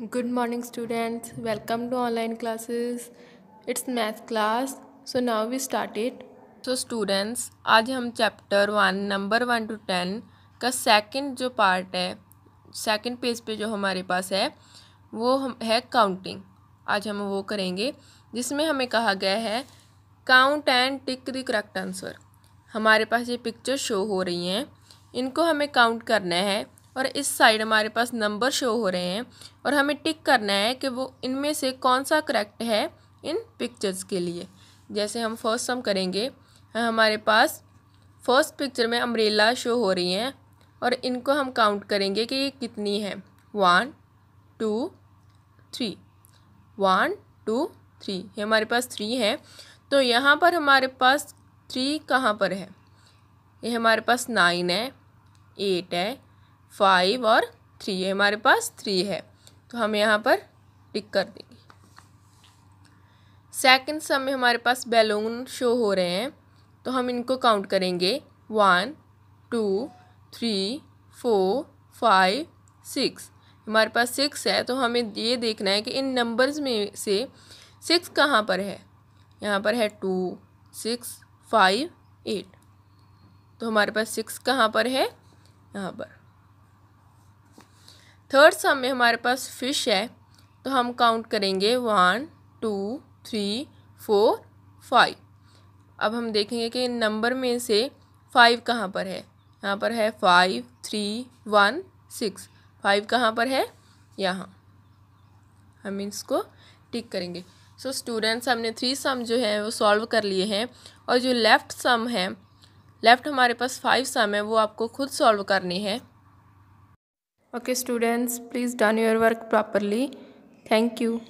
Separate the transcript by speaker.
Speaker 1: Good morning students welcome to online classes it's math class so now we start it so students आज हम chapter one number one to ten का second जो part है second page पे जो हमारे पास है वो हम है काउंटिंग आज हम वो करेंगे जिसमें हमें कहा गया है count and tick the correct answer हमारे पास ये पिक्चर शो हो रही हैं इनको हमें काउंट करना है और इस साइड हमारे पास नंबर शो हो रहे हैं और हमें टिक करना है कि वो इनमें से कौन सा करेक्ट है इन पिक्चर्स के लिए जैसे हम फर्स्ट सम करेंगे हमारे पास फर्स्ट पिक्चर में अम्ब्रेला शो हो रही हैं और इनको हम काउंट करेंगे कि ये कितनी है one two three one two three ये हमारे पास थ्री है तो यहाँ पर हमारे पास थ्री कहाँ पर है ये हमारे पास नाइन है एट है फाइव और थ्री है हमारे पास थ्री है तो हम यहाँ पर टिक कर देंगे सेकंड सम में हमारे पास बैलून शो हो रहे हैं तो हम इनको काउंट करेंगे one two three four five six हमारे पास सिक्स है तो हमें ये देखना है कि इन नंबर्स में से सिक्स कहाँ पर है यहाँ पर है टू सिक्स फाइव एट तो हमारे पास सिक्स कहाँ पर है यहाँ पर थर्ड सम में हमारे पास फिश है तो हम काउंट करेंगे one two three four five अब हम देखेंगे कि नंबर में से फाइव कहाँ पर है यहाँ पर है five three one six five कहाँ पर है यहाँ हम इसको टिक करेंगे सो so, स्टूडेंट्स हमने थ्री सम जो है वो सॉल्व कर लिए हैं और जो लेफ़्ट सम है लेफ़्ट हमारे पास फाइव सम है वो आपको खुद सॉल्व करनी है Okay students, please done your work properly. Thank you.